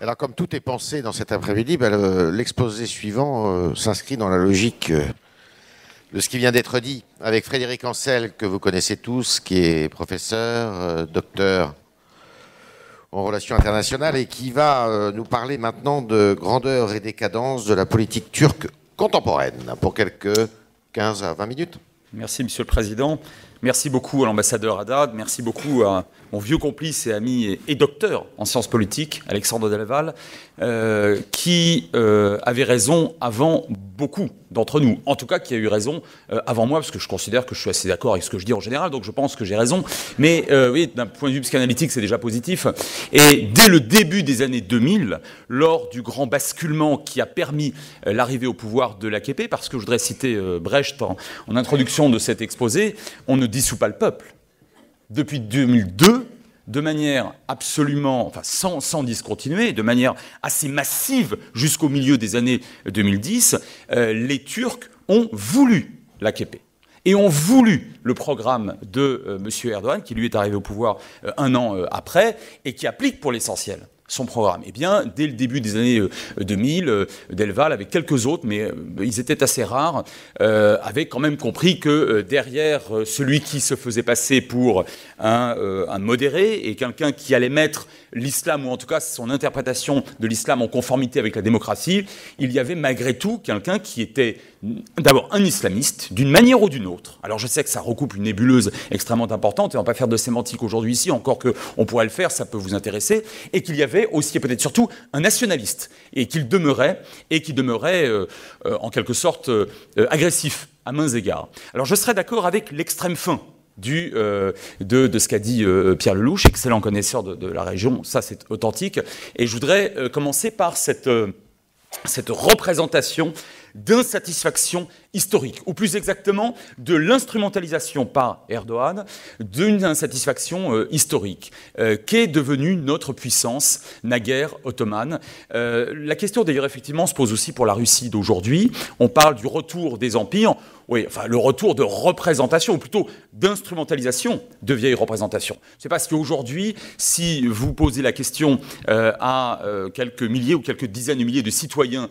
Alors, comme tout est pensé dans cet après-midi, ben, l'exposé suivant euh, s'inscrit dans la logique euh, de ce qui vient d'être dit avec Frédéric Ancel, que vous connaissez tous, qui est professeur, euh, docteur en relations internationales et qui va nous parler maintenant de grandeur et décadence de la politique turque contemporaine pour quelques 15 à 20 minutes. Merci, Monsieur le Président. Merci beaucoup à l'ambassadeur Haddad. Merci beaucoup à mon vieux complice et ami et, docteur en sciences politiques, Alexandre Delaval, euh, qui euh, avait raison avant beaucoup d'entre nous. En tout cas, qui a eu raison euh, avant moi, parce que je considère que je suis assez d'accord avec ce que je dis en général, donc je pense que j'ai raison. Mais oui, d'un point de vue psychanalytique, c'est déjà positif. Et dès le début des années 2000, lors du grand basculement qui a permis l'arrivée au pouvoir de la l'AKP, parce que je voudrais citer Brecht en introduction de cet exposé, on ne dissout pas le peuple depuis 2002 de manière absolument, enfin sans, discontinuer, de manière assez massive jusqu'au milieu des années 2010, euh, les Turcs ont voulu l'AKP et ont voulu le programme de euh, M. Erdogan, qui lui est arrivé au pouvoir euh, un an après, et qui applique pour l'essentiel son programme Eh bien, dès le début des années 2000, euh, euh, Delval, avec quelques autres, mais euh, ils étaient assez rares, euh, avait quand même compris que derrière celui qui se faisait passer pour un, un modéré et quelqu'un qui allait mettre l'islam, ou en tout cas son interprétation de l'islam en conformité avec la démocratie, il y avait malgré tout quelqu'un qui était d'abord un islamiste, d'une manière ou d'une autre. Alors je sais que ça recoupe une nébuleuse extrêmement importante, et on ne va pas faire de sémantique aujourd'hui ici, encore qu'on pourrait le faire, ça peut vous intéresser, et qu'il y avait aussi, et peut-être surtout, un nationaliste, et qu'il demeurait, et qui demeurait euh, euh, en quelque sorte euh, agressif à mains égards. Alors je serais d'accord avec l'extrême fin du, de, de, ce qu'a dit Pierre Lelouch, excellent connaisseur de, la région, ça c'est authentique. Et je voudrais commencer par cette, cette représentation d'insatisfaction historique, ou plus exactement de l'instrumentalisation par Erdogan d'une insatisfaction euh, historique, euh, qu'est devenue notre puissance naguère ottomane. Euh, la question d'ailleurs effectivement se pose aussi pour la Russie d'aujourd'hui. On parle du retour des empires, oui, enfin le retour de représentation, ou plutôt d'instrumentalisation de vieilles représentations. C'est parce qu'aujourd'hui, si vous posez la question à quelques milliers ou quelques dizaines de milliers de citoyens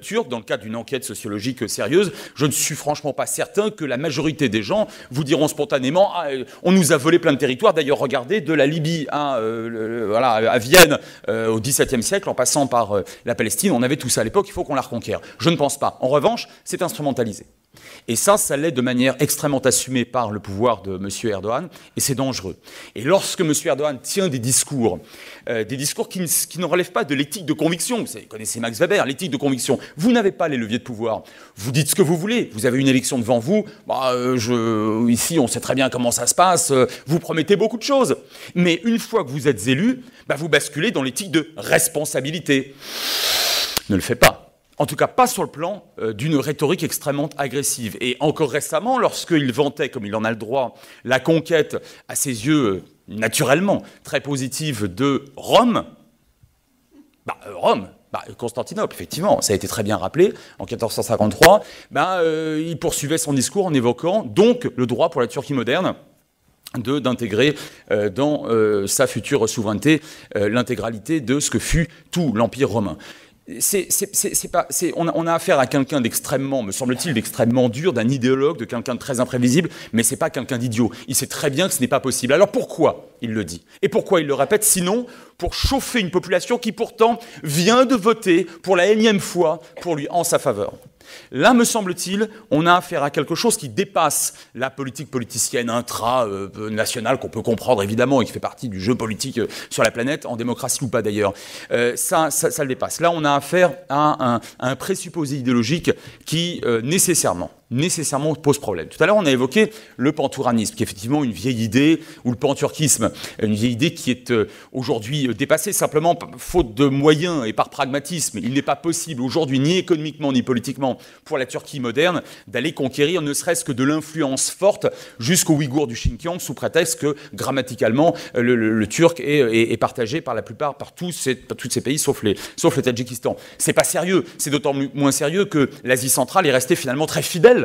turcs, dans le cadre d'une enquête sociologique sérieuse, je ne suis franchement pas certain que la majorité des gens vous diront spontanément ah, euh, on nous a volé plein de territoires. D'ailleurs, regardez, de la Libye à, hein, euh, voilà, à Vienne euh, au XVIIe siècle, en passant par la Palestine, on avait tout ça à l'époque, il faut qu'on la reconquiert. Je ne pense pas. En revanche, c'est instrumentalisé. Et ça, ça l'est de manière extrêmement assumée par le pouvoir de M. Erdogan, et c'est dangereux. Et lorsque M. Erdogan tient des discours, des discours qui ne, qui ne, relèvent pas de l'éthique de conviction, vous connaissez Max Weber, l'éthique de conviction, vous n'avez pas les leviers de pouvoir, vous dites ce que vous voulez. Vous avez une élection devant vous. Bah, euh, je, ici, on sait très bien comment ça se passe. Euh, vous promettez beaucoup de choses. Mais une fois que vous êtes élu, bah, vous basculez dans l'éthique de responsabilité. Ne le faites pas. En tout cas, pas sur le plan euh, d'une rhétorique extrêmement agressive. Et encore récemment, lorsqu'il vantait, comme il en a le droit, la conquête, à ses yeux, naturellement, très positive de Rome, bah, Rome, bah, Constantinople, effectivement, ça a été très bien rappelé, en 1453, bah, euh, il poursuivait son discours en évoquant donc le droit pour la Turquie moderne d'intégrer euh, dans euh, sa future souveraineté l'intégralité de ce que fut tout l'Empire romain on, a, affaire à quelqu'un d'extrêmement, me semble-t-il, d'extrêmement dur, d'un idéologue, de quelqu'un de très imprévisible, mais c'est pas quelqu'un d'idiot. Il sait très bien que ce n'est pas possible. Alors pourquoi il le dit Et pourquoi il le répète Sinon, pour chauffer une population qui pourtant vient de voter pour la énième fois pour lui en sa faveur. Là, me semble-t-il, on a affaire à quelque chose qui dépasse la politique politicienne intra-nationale euh, qu'on peut comprendre évidemment et qui fait partie du jeu politique euh, sur la planète, en démocratie ou pas d'ailleurs. Euh, ça, ça, le dépasse. Là, on a affaire à un, présupposé idéologique qui, nécessairement, nécessairement pose problème. Tout à l'heure, on a évoqué le pantouranisme, qui est effectivement une vieille idée, ou le panturquisme, une vieille idée qui est euh, aujourd'hui euh, dépassée, simplement faute de moyens et par pragmatisme. Il n'est pas possible aujourd'hui, ni économiquement, ni politiquement, pour la Turquie moderne, d'aller conquérir ne serait-ce que de l'influence forte jusqu'aux Ouïghours du Xinjiang, sous prétexte que, grammaticalement, euh, le, turc est, partagé par la plupart, par tous ces, pays, sauf, les, sauf le Tadjikistan. C'est pas sérieux, c'est d'autant moins sérieux que l'Asie centrale est restée finalement très fidèle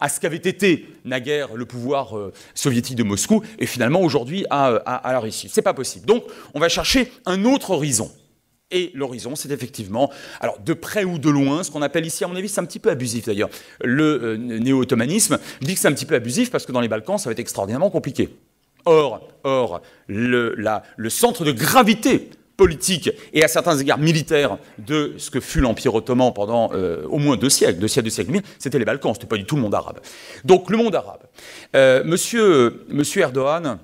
à ce qu'avait été naguère le pouvoir euh, soviétique de Moscou et finalement aujourd'hui à, à, la Russie. C'est pas possible. Donc on va chercher un autre horizon. Et l'horizon, c'est effectivement, alors de près ou de loin, ce qu'on appelle ici, à mon avis, c'est un petit peu abusif d'ailleurs, le euh, néo-ottomanisme. dit que c'est un petit peu abusif parce que dans les Balkans, ça va être extraordinairement compliqué. Or, or le, le centre de gravité politique et à certains égards militaires de ce que fut l'Empire ottoman pendant euh, au moins deux siècles, deux siècles, deux siècles, c'était les Balkans, c'était pas du tout le monde arabe. Donc le monde arabe. Euh, monsieur, monsieur Erdogan,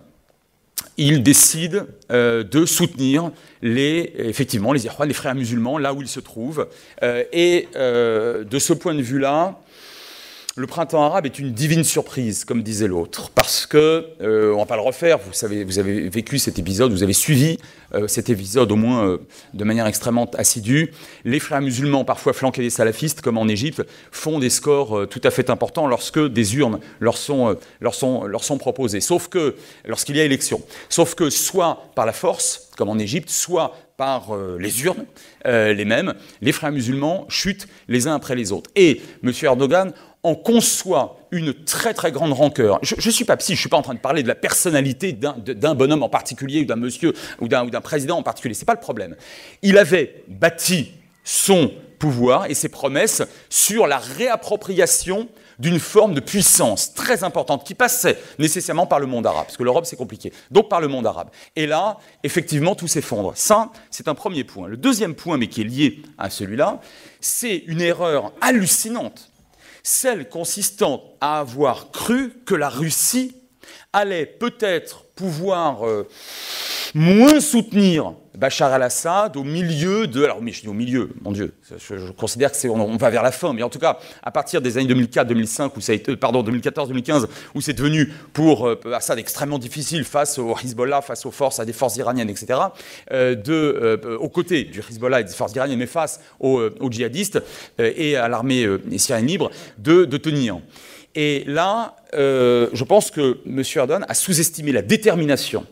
il décide euh, de soutenir les, effectivement, les Irwan, les frères musulmans, là où ils se trouvent. et de ce point de vue-là, le printemps arabe est une divine surprise, comme disait l'autre, parce que, euh, on ne va pas le refaire, vous, savez, vous avez vécu cet épisode, vous avez suivi euh, cet épisode au moins euh, de manière extrêmement assidue. Les frères musulmans, parfois flanqués des salafistes, comme en Égypte, font des scores tout à fait importants lorsque des urnes leur sont, leur sont, leur sont proposées, sauf que, lorsqu'il y a élection, sauf que soit par la force, comme en Égypte, soit par les urnes, les mêmes, les frères musulmans chutent les uns après les autres. Et M. Erdogan, en conçoit une très très grande rancœur. Je ne suis pas psy, je ne suis pas en train de parler de la personnalité d'un bonhomme en particulier, ou d'un monsieur, ou d'un président en particulier, ce n'est pas le problème. Il avait bâti son pouvoir et ses promesses sur la réappropriation d'une forme de puissance très importante qui passait nécessairement par le monde arabe, parce que l'Europe c'est compliqué, donc par le monde arabe. Et là, effectivement, tout s'effondre. Ça, c'est un premier point. Le deuxième point, mais qui est lié à celui-là, c'est une erreur hallucinante celle consistant à avoir cru que la Russie allait peut-être pouvoir... Euh, moins soutenir Bachar al-Assad au milieu de... Alors, mais je dis au milieu, mon Dieu, je, considère que c'est, on, va vers la fin, mais en tout cas, à partir des années 2004-2005, où ça a pardon, 2014-2015, où c'est devenu pour euh, Assad extrêmement difficile face au Hezbollah, face aux forces, à des forces iraniennes, etc., euh, de, euh, aux côtés du Hezbollah et des forces iraniennes, mais face aux, djihadistes et à l'armée syrienne libre, de, de tenir. Et là, je pense que M. Erdogan a sous-estimé la détermination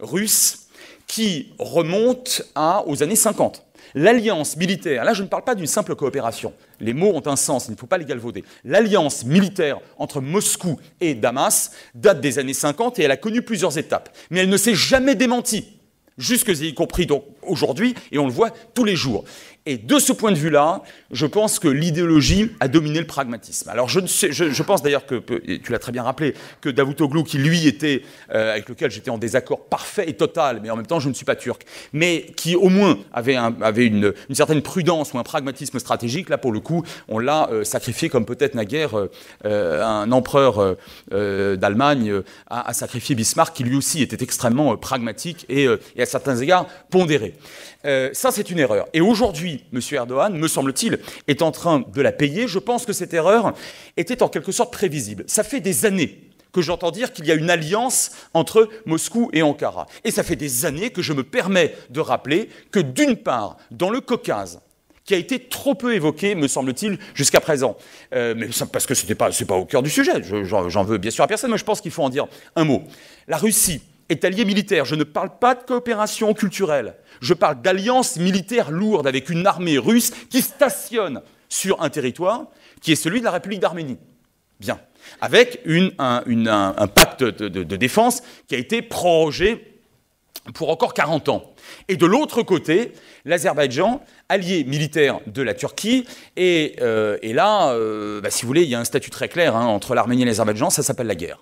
russe qui remonte aux années 50. L'alliance militaire, là je ne parle pas d'une simple coopération, les mots ont un sens, il ne faut pas les galvauder. L'alliance militaire entre Moscou et Damas date des années 50 et elle a connu plusieurs étapes, mais elle ne s'est jamais démentie, jusque y compris donc aujourd'hui, et on le voit tous les jours. Et de ce point de vue-là, je pense que l'idéologie a dominé le pragmatisme. Alors je, ne sais, je, pense d'ailleurs que, tu l'as très bien rappelé, que Davutoglu, qui lui était, euh, avec lequel j'étais en désaccord parfait et total, mais en même temps je ne suis pas turc, mais qui au moins avait, une, certaine prudence ou un pragmatisme stratégique, là pour le coup, on l'a euh, sacrifié comme peut-être naguère euh, un empereur d'Allemagne a, sacrifié Bismarck, qui lui aussi était extrêmement pragmatique et à certains égards pondéré. Euh, ça, c'est une erreur. Et aujourd'hui, M. Erdogan, me semble-t-il, est en train de la payer. Je pense que cette erreur était en quelque sorte prévisible. Ça fait des années que j'entends dire qu'il y a une alliance entre Moscou et Ankara. Et ça fait des années que je me permets de rappeler que d'une part, dans le Caucase, qui a été trop peu évoqué, me semble-t-il, jusqu'à présent. Euh, parce que ce n'est pas, au cœur du sujet, j'en veux bien sûr à personne, mais je pense qu'il faut en dire un mot. La Russie est allié militaire. Je ne parle pas de coopération culturelle. Je parle d'alliance militaire lourde avec une armée russe qui stationne sur un territoire qui est celui de la République d'Arménie. Bien. Avec un, pacte de, défense qui a été prorogé pour encore 40 ans. Et de l'autre côté, l'Azerbaïdjan, allié militaire de la Turquie, et, euh, là, euh, bah, si vous voulez, il y a un statut très clair hein, entre l'Arménie et l'Azerbaïdjan, ça s'appelle la guerre.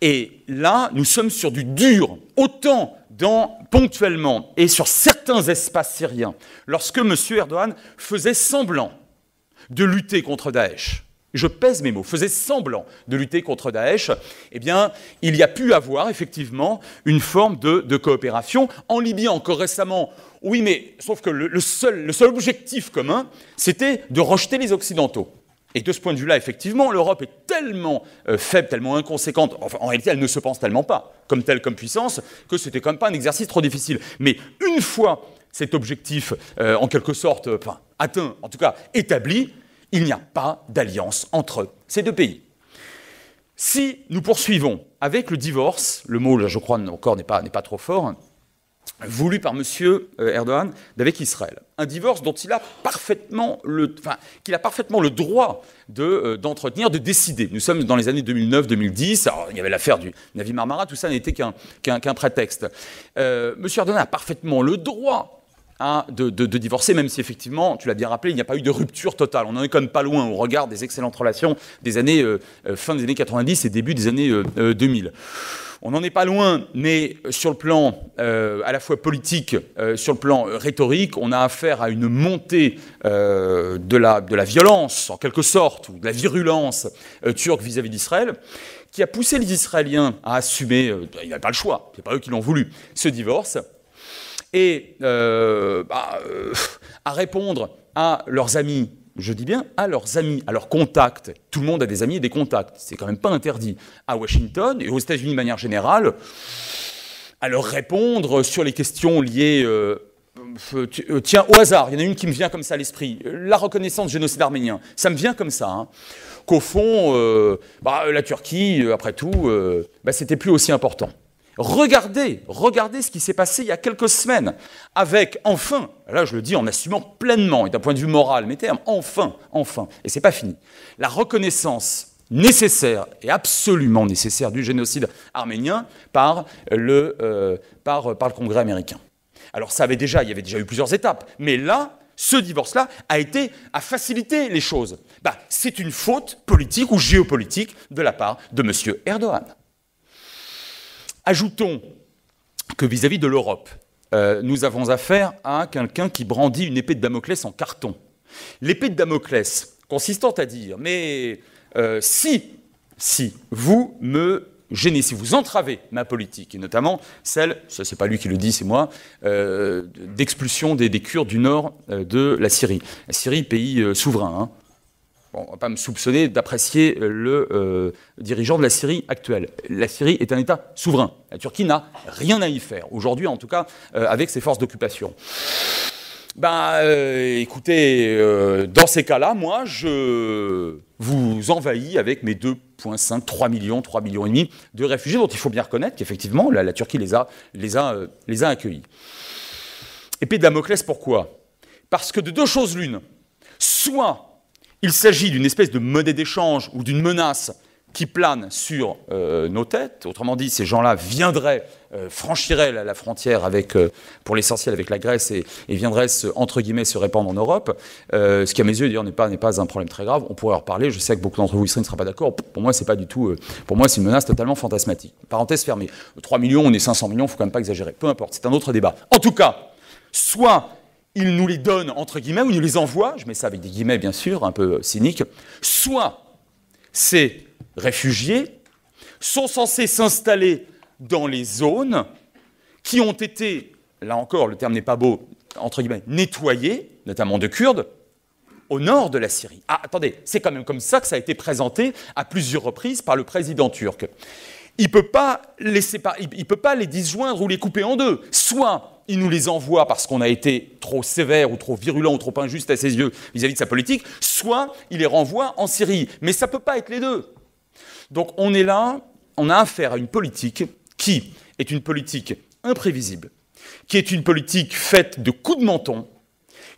Et là, nous sommes sur du dur, autant dans, ponctuellement et sur certains espaces syriens, lorsque M. Erdogan faisait semblant de lutter contre Daesh, je pèse mes mots, faisait semblant de lutter contre Daesh, eh bien, il y a pu avoir effectivement une forme de, coopération. En Libye, encore récemment, oui, mais sauf que le seul objectif commun, c'était de rejeter les Occidentaux. Et de ce point de vue-là, effectivement, l'Europe est tellement euh, faible, tellement inconséquente, en réalité, elle ne se pense tellement pas comme telle, comme puissance, que c'était quand même pas un exercice trop difficile. Mais une fois cet objectif, euh, en quelque sorte, euh, atteint, en tout cas établi, il n'y a pas d'alliance entre ces deux pays. Si nous poursuivons avec le divorce, le mot, là je crois, encore n'est pas trop fort, voulu par M. Euh, Erdogan d'avec Israël. Un divorce dont il a parfaitement le, qu'il a parfaitement le droit euh, d'entretenir, de, décider. Nous sommes dans les années 2009-2010, il y avait l'affaire du Navi Marmara, tout ça n'était qu'un prétexte. Euh, M. Erdogan a parfaitement le droit Hein, de, divorcer, même si effectivement, tu l'as bien rappelé, il n'y a pas eu de rupture totale. On n'en est quand même pas loin au regard des excellentes relations des années euh, euh, fin des années 90 et début des années 2000. Euh, on n'en est pas loin, mais sur le plan à la fois politique, sur le plan rhétorique, on a affaire à une montée de la, violence, en quelque sorte, ou de la virulence turque vis-à-vis d'Israël, qui a poussé les Israéliens à assumer, Il n'y a pas le choix, c'est pas eux qui l'ont voulu, ce divorce, et euh, bah, euh, à répondre à leurs amis, je dis bien à leurs amis, à leurs contacts. Tout le monde a des amis et des contacts, c'est quand même pas interdit. À Washington et aux États-Unis de manière générale, à leur répondre sur les questions liées. Euh, tiens, au hasard, il y en a une qui me vient comme ça à l'esprit. La reconnaissance du génocide arménien. Ça me vient comme ça. Hein. Qu'au fond, bah, la Turquie, après tout, bah, c'était plus aussi important. Regardez, regardez ce qui s'est passé il y a quelques semaines, avec enfin, là je le dis en assumant pleinement et d'un point de vue moral mes termes, enfin, enfin, et c'est pas fini, la reconnaissance nécessaire et absolument nécessaire du génocide arménien par le, euh, par, le Congrès américain. Alors ça avait déjà, il y avait déjà eu plusieurs étapes, mais là, ce divorce-là a été à faciliter les choses. Bah, c'est une faute politique ou géopolitique de la part de M. Erdogan. Ajoutons que vis-à-vis de l'Europe, euh, nous avons affaire à quelqu'un qui brandit une épée de Damoclès en carton. L'épée de Damoclès, consistant à dire, mais euh, si, si vous me gênez, si vous entravez ma politique, et notamment celle, ça c'est pas lui qui le dit, c'est moi, euh, d'expulsion des, Kurdes du nord de la Syrie. La Syrie, pays souverain, hein on ne va pas me soupçonner d'apprécier euh, le euh, dirigeant de la Syrie actuelle. La Syrie est un État souverain. La Turquie n'a rien à y faire, aujourd'hui en tout cas, euh, avec ses forces d'occupation. Ben, écoutez, dans ces cas-là, moi, je vous envahis avec mes 2,5, 3 millions, 3 millions et demi de réfugiés, dont il faut bien reconnaître qu'effectivement, la, Turquie les a, les a, les a accueillis. Et puis Damoclès, pourquoi Parce que de deux choses l'une, soit il s'agit d'une espèce de monnaie d'échange ou d'une menace qui plane sur euh, nos têtes. Autrement dit, ces gens-là viendraient, euh, franchiraient la, frontière avec, euh, pour l'essentiel avec la Grèce et, viendraient, se, entre guillemets, se répandre en Europe. ce qui, à mes yeux, d'ailleurs, n'est pas, un problème très grave. On pourrait en reparler. Je sais que beaucoup d'entre vous ici ne sera pas d'accord. Pour moi, c'est pas du tout. pour moi, c'est une menace totalement fantasmatique. Parenthèse fermée. 3 millions, on est 500 millions, il faut quand même pas exagérer. Peu importe, c'est un autre débat. En tout cas, soit il nous les donne, entre guillemets, ou il nous les envoie, je mets ça avec des guillemets bien sûr, un peu cynique, soit ces réfugiés sont censés s'installer dans les zones qui ont été, là encore le terme n'est pas beau, entre guillemets, nettoyées, notamment de Kurdes, au nord de la Syrie. Ah, attendez, c'est quand même comme ça que ça a été présenté à plusieurs reprises par le président turc. Il ne peut, pas les séparer, il peut pas les disjoindre ou les couper en deux. Soit il nous les envoie parce qu'on a été trop sévère ou trop virulent ou trop injuste à ses yeux vis-à-vis de sa politique, soit il les renvoie en Syrie. Mais ça ne peut pas être les deux. Donc on est là, on a affaire à une politique qui est une politique imprévisible, qui est une politique faite de coups de menton,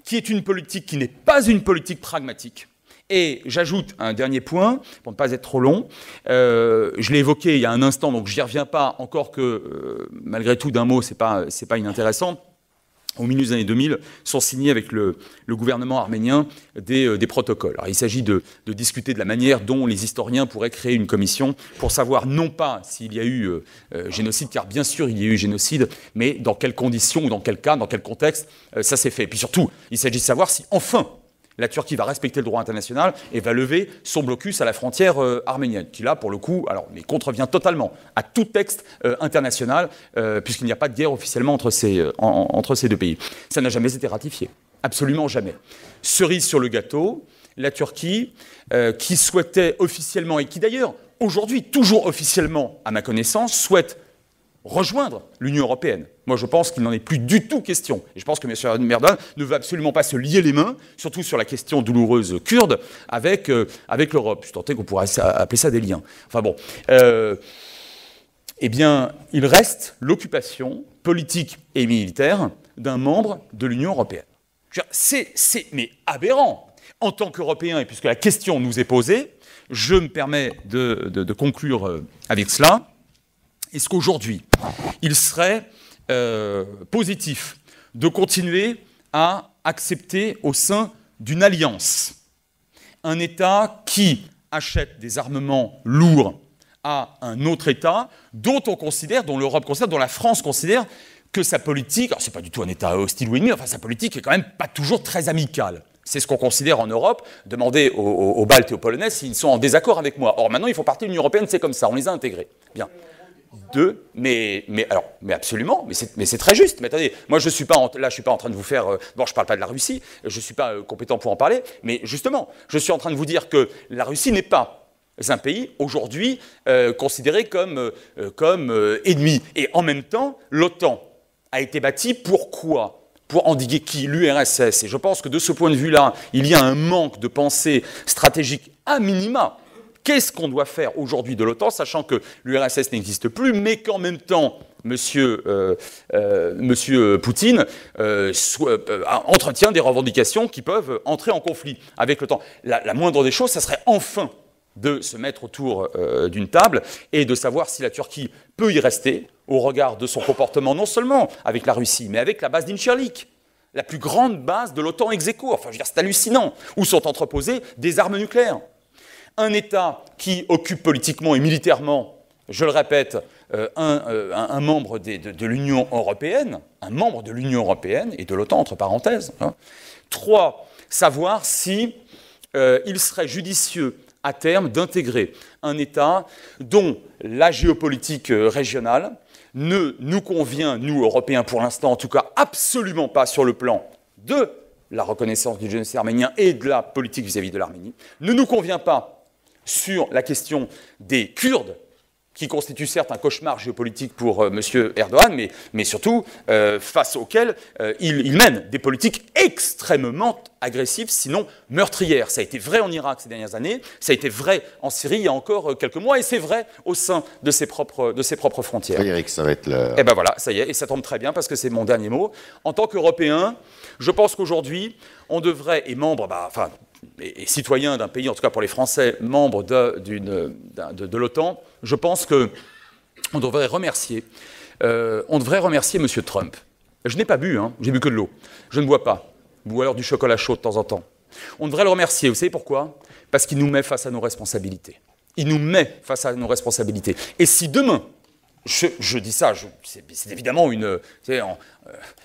qui est une politique qui n'est pas une politique pragmatique, et j'ajoute un dernier point, pour ne pas être trop long. Euh, je l'ai évoqué il y a un instant, donc je n'y reviens pas, encore que, euh, malgré tout, d'un mot, ce n'est pas, pas inintéressant au milieu des années 2000, sont signés avec le, gouvernement arménien euh, des, protocoles. Alors, il s'agit de, discuter de la manière dont les historiens pourraient créer une commission pour savoir non pas s'il y a eu génocide, car bien sûr il y a eu génocide, mais dans quelles conditions, ou dans quel cas, dans quel contexte ça s'est fait. Et puis surtout, il s'agit de savoir si enfin la Turquie va respecter le droit international et va lever son blocus à la frontière euh, arménienne, qui là, pour le coup, alors, contrevient totalement à tout texte euh, international, euh, puisqu'il n'y a pas de guerre officiellement entre ces, entre ces deux pays. Ça n'a jamais été ratifié, absolument jamais. Cerise sur le gâteau, la Turquie, qui souhaitait officiellement, et qui d'ailleurs, aujourd'hui, toujours officiellement, à ma connaissance, souhaite rejoindre l'Union européenne. Moi, je pense qu'il n'en est plus du tout question. Et je pense que M. Erdogan ne veut absolument pas se lier les mains, surtout sur la question douloureuse kurde, avec, euh, avec l'Europe. Je tenté qu'on pourrait appeler ça des liens. Enfin bon. Euh, eh bien, il reste l'occupation politique et militaire d'un membre de l'Union européenne. C'est, mais aberrant. En tant qu'Européen, et puisque la question nous est posée, je me permets de, de conclure euh, avec cela. Est-ce qu'aujourd'hui, il serait euh, positif de continuer à accepter au sein d'une alliance un État qui achète des armements lourds à un autre État, dont on considère, dont l'Europe considère, dont la France considère que sa politique, alors c'est pas du tout un État hostile ou ennemi, enfin sa politique est quand même pas toujours très amicale. C'est ce qu'on considère en Europe. Demandez aux, Baltes et aux Polonais s'ils sont en désaccord avec moi. Or maintenant, ils font partie de l'Union européenne, c'est comme ça, on les a intégrés. Bien de, mais, alors, mais absolument, mais c'est, très juste. Mais attendez, moi je suis pas là, je suis pas en train de vous faire. Euh, bon, je ne parle pas de la Russie, je ne suis pas euh, compétent pour en parler, mais justement, je suis en train de vous dire que la Russie n'est pas un pays aujourd'hui euh, considéré comme, comme ennemi. Et en même temps, l'OTAN a été bâtie pourquoi pour endiguer qui L'URSS. Et je pense que de ce point de vue-là, il y a un manque de pensée stratégique à minima Qu'est-ce qu'on doit faire aujourd'hui de l'OTAN, sachant que l'URSS n'existe plus, mais qu'en même temps, Monsieur, euh, euh, monsieur, Poutine euh, entretient des revendications qui peuvent entrer en conflit avec l'OTAN. La, moindre des choses, ça serait enfin de se mettre autour d'une table et de savoir si la Turquie peut y rester au regard de son comportement, non seulement avec la Russie, mais avec la base d'Incherlik, la plus grande base de l'OTAN ex Enfin, je veux dire, c'est hallucinant, où sont entreposées des armes nucléaires un État qui occupe politiquement et militairement, je le répète, euh, euh, un, membre de, l'Union européenne, un membre de l'Union européenne et de l'OTAN entre parenthèses. Hein. Trois, savoir si euh, il serait judicieux à terme d'intégrer un État dont la géopolitique régionale ne nous convient, nous Européens pour l'instant, en tout cas absolument pas sur le plan de la reconnaissance du génocide arménien et de la politique vis à -vis de l'Arménie, ne nous convient pas sur la question des Kurdes, qui constitue certes un cauchemar géopolitique pour euh, M. Erdogan, mais, surtout euh, face auquel euh, il, mène des politiques extrêmement agressives, sinon meurtrières. Ça a été vrai en Irak ces dernières années, ça a été vrai en Syrie il y a encore quelques mois, et c'est vrai au sein de ses propres, frontières. Frédéric, ça va être le... Eh ben voilà, ça y est, et ça tombe très bien parce que c'est mon dernier mot. En tant qu'Européen, je pense qu'aujourd'hui, on devrait, et membre, bah, enfin, et, citoyen d'un pays, en tout cas pour les Français, membres de, l'OTAN, je pense qu'on devrait remercier, euh, on devrait remercier M. Trump. Je n'ai pas bu, hein. j'ai bu que de l'eau. Je ne bois pas. Ou alors du chocolat chaud de temps en temps. On devrait le remercier, vous savez pourquoi Parce qu'il nous met face à nos responsabilités. Il nous met face à nos responsabilités. Et si demain, je, dis ça, c'est évidemment une. Euh,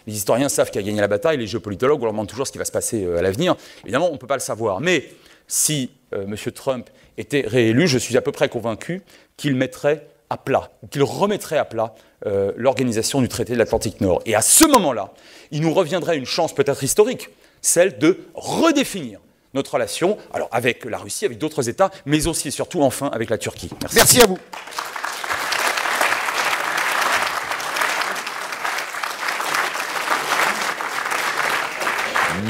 les historiens savent qui a gagné la bataille, les géopolitologues, on leur demande toujours ce qui va se passer euh, à l'avenir. Évidemment, on ne peut pas le savoir. Mais si euh, M. Trump était réélu, je suis à peu près convaincu qu'il mettrait à plat, qu'il remettrait à plat l'organisation du traité de l'Atlantique Nord. Et à ce moment-là, il nous reviendrait une chance peut-être historique, celle de redéfinir notre relation, alors avec la Russie, avec d'autres États, mais aussi et surtout enfin avec la Turquie. Merci à vous.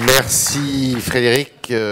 Merci Frédéric. Euh,